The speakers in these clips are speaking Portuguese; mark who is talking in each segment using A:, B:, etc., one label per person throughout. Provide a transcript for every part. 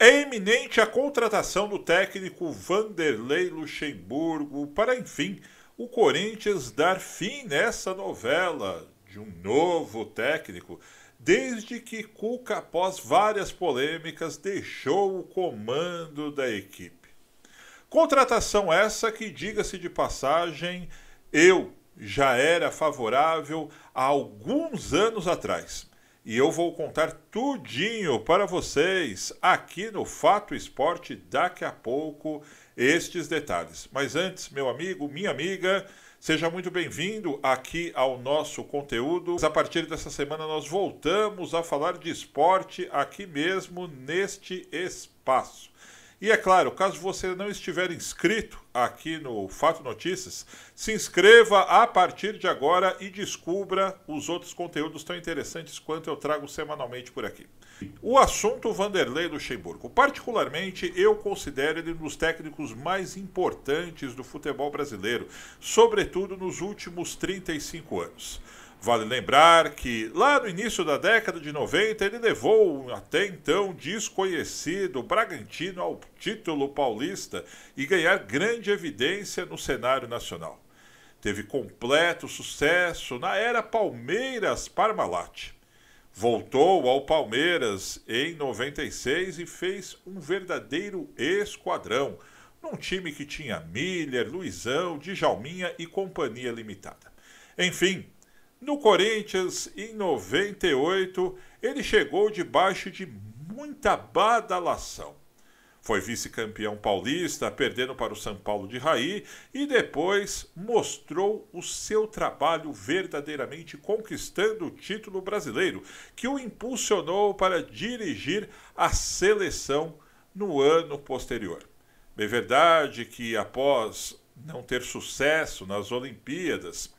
A: É iminente a contratação do técnico Vanderlei Luxemburgo para, enfim, o Corinthians dar fim nessa novela de um novo técnico, desde que Cuca, após várias polêmicas, deixou o comando da equipe. Contratação essa que, diga-se de passagem, eu já era favorável há alguns anos atrás e eu vou contar tudinho para vocês aqui no Fato Esporte daqui a pouco estes detalhes. Mas antes, meu amigo, minha amiga, seja muito bem-vindo aqui ao nosso conteúdo. A partir dessa semana nós voltamos a falar de esporte aqui mesmo neste espaço. E é claro, caso você não estiver inscrito aqui no Fato Notícias, se inscreva a partir de agora e descubra os outros conteúdos tão interessantes quanto eu trago semanalmente por aqui. O assunto Vanderlei Luxemburgo. Particularmente, eu considero ele um dos técnicos mais importantes do futebol brasileiro, sobretudo nos últimos 35 anos. Vale lembrar que, lá no início da década de 90, ele levou um até então desconhecido Bragantino ao título paulista e ganhar grande evidência no cenário nacional. Teve completo sucesso na era Palmeiras Parmalat. Voltou ao Palmeiras em 96 e fez um verdadeiro esquadrão, num time que tinha Miller, Luizão, Djalminha e Companhia Limitada. Enfim, no Corinthians, em 98, ele chegou debaixo de muita badalação. Foi vice-campeão paulista, perdendo para o São Paulo de Raí, e depois mostrou o seu trabalho verdadeiramente conquistando o título brasileiro, que o impulsionou para dirigir a seleção no ano posterior. É verdade que, após não ter sucesso nas Olimpíadas,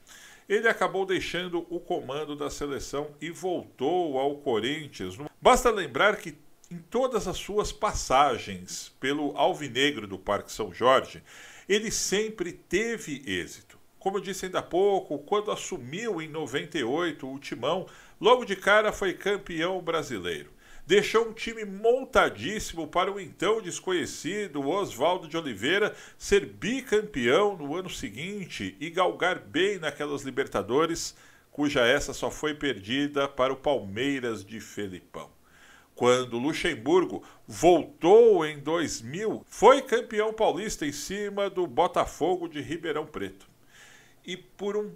A: ele acabou deixando o comando da seleção e voltou ao Corinthians. Basta lembrar que em todas as suas passagens pelo Alvinegro do Parque São Jorge, ele sempre teve êxito. Como eu disse ainda há pouco, quando assumiu em 98 o timão, logo de cara foi campeão brasileiro deixou um time montadíssimo para o então desconhecido Oswaldo de Oliveira ser bicampeão no ano seguinte e galgar bem naquelas Libertadores, cuja essa só foi perdida para o Palmeiras de Felipão. Quando Luxemburgo voltou em 2000, foi campeão paulista em cima do Botafogo de Ribeirão Preto. E por um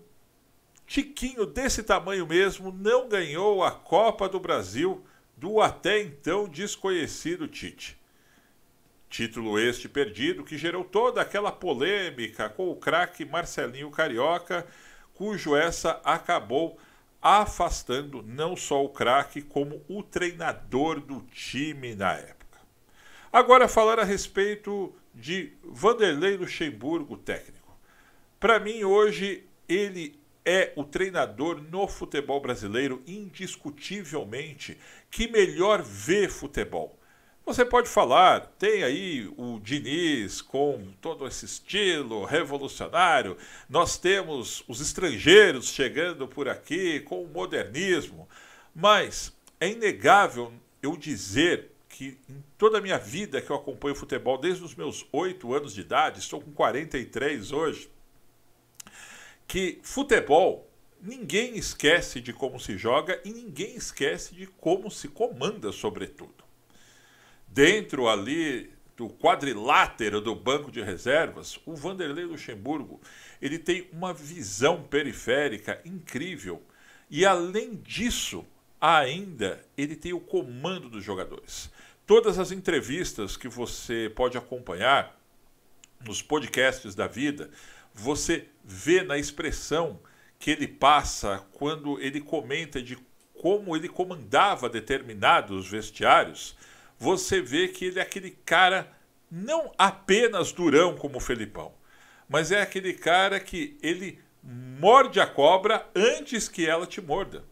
A: tiquinho desse tamanho mesmo, não ganhou a Copa do Brasil do até então desconhecido Tite. Título este perdido que gerou toda aquela polêmica com o craque Marcelinho Carioca, cujo essa acabou afastando não só o craque, como o treinador do time na época. Agora falar a respeito de Vanderlei Luxemburgo, técnico. Para mim, hoje, ele é o treinador no futebol brasileiro, indiscutivelmente, que melhor vê futebol. Você pode falar, tem aí o Diniz com todo esse estilo revolucionário, nós temos os estrangeiros chegando por aqui com o modernismo, mas é inegável eu dizer que em toda a minha vida que eu acompanho futebol, desde os meus oito anos de idade, estou com 43 hoje, que futebol ninguém esquece de como se joga e ninguém esquece de como se comanda, sobretudo. Dentro ali do quadrilátero do banco de reservas, o Vanderlei Luxemburgo, ele tem uma visão periférica incrível e além disso, ainda ele tem o comando dos jogadores. Todas as entrevistas que você pode acompanhar nos podcasts da vida, você vê na expressão que ele passa quando ele comenta de como ele comandava determinados vestiários, você vê que ele é aquele cara não apenas durão como o Felipão, mas é aquele cara que ele morde a cobra antes que ela te morda.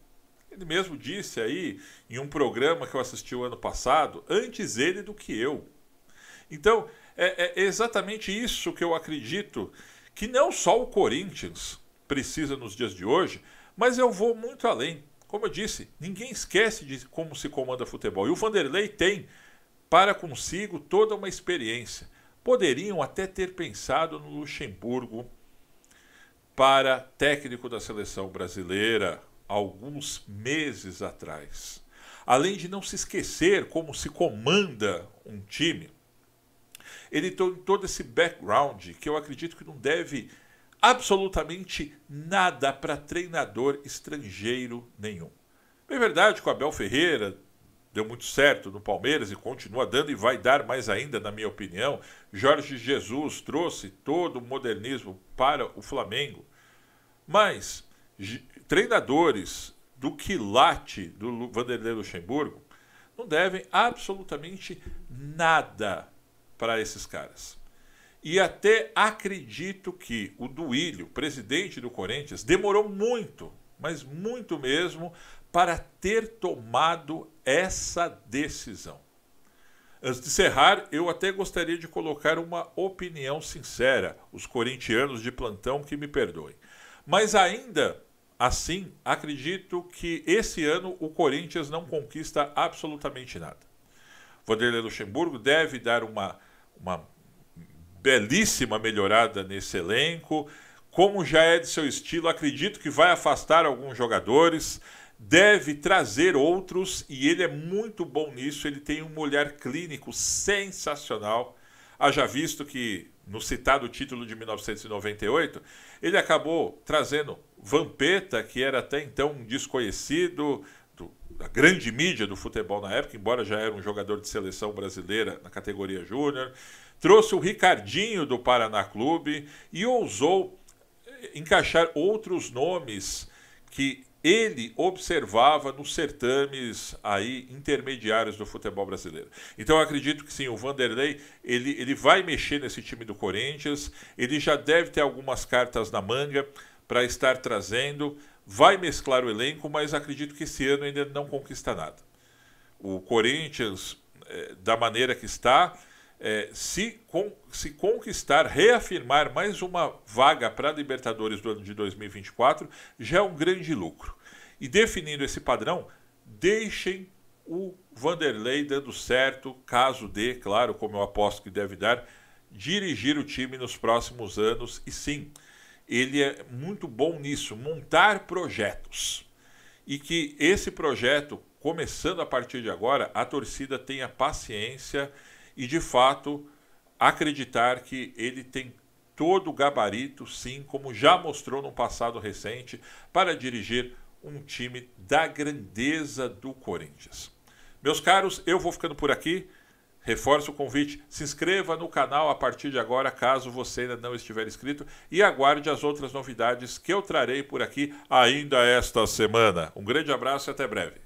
A: Ele mesmo disse aí em um programa que eu assisti o ano passado, antes ele do que eu. Então, é, é exatamente isso que eu acredito que não só o Corinthians precisa nos dias de hoje, mas eu vou muito além. Como eu disse, ninguém esquece de como se comanda futebol. E o Vanderlei tem para consigo toda uma experiência. Poderiam até ter pensado no Luxemburgo para técnico da seleção brasileira alguns meses atrás. Além de não se esquecer como se comanda um time, ele tem todo esse background que eu acredito que não deve absolutamente nada para treinador estrangeiro nenhum. É verdade que o Abel Ferreira deu muito certo no Palmeiras e continua dando e vai dar mais ainda, na minha opinião. Jorge Jesus trouxe todo o modernismo para o Flamengo. Mas treinadores do quilate do Vanderlei Luxemburgo não devem absolutamente nada para esses caras. E até acredito que o Duílio, presidente do Corinthians, demorou muito, mas muito mesmo, para ter tomado essa decisão. Antes de encerrar, eu até gostaria de colocar uma opinião sincera, os corintianos de plantão que me perdoem. Mas ainda assim, acredito que esse ano o Corinthians não conquista absolutamente nada. Vanderlei Luxemburgo deve dar uma uma belíssima melhorada nesse elenco. Como já é de seu estilo, acredito que vai afastar alguns jogadores, deve trazer outros e ele é muito bom nisso. Ele tem um olhar clínico sensacional. Haja visto que no citado título de 1998, ele acabou trazendo Vampeta, que era até então um desconhecido, do, da grande mídia do futebol na época, embora já era um jogador de seleção brasileira na categoria júnior, trouxe o Ricardinho do Paraná Clube e ousou eh, encaixar outros nomes que ele observava nos certames aí intermediários do futebol brasileiro. Então eu acredito que sim, o Vanderlei ele, ele vai mexer nesse time do Corinthians, ele já deve ter algumas cartas na manga para estar trazendo vai mesclar o elenco, mas acredito que esse ano ainda não conquista nada. O Corinthians, é, da maneira que está, é, se, con se conquistar, reafirmar mais uma vaga para a Libertadores do ano de 2024, já é um grande lucro. E definindo esse padrão, deixem o Vanderlei dando certo, caso dê, claro, como eu aposto que deve dar, dirigir o time nos próximos anos. E sim, ele é muito bom nisso, montar projetos. E que esse projeto, começando a partir de agora, a torcida tenha paciência e, de fato, acreditar que ele tem todo o gabarito, sim, como já mostrou no passado recente, para dirigir um time da grandeza do Corinthians. Meus caros, eu vou ficando por aqui. Reforço o convite, se inscreva no canal a partir de agora, caso você ainda não estiver inscrito, e aguarde as outras novidades que eu trarei por aqui ainda esta semana. Um grande abraço e até breve.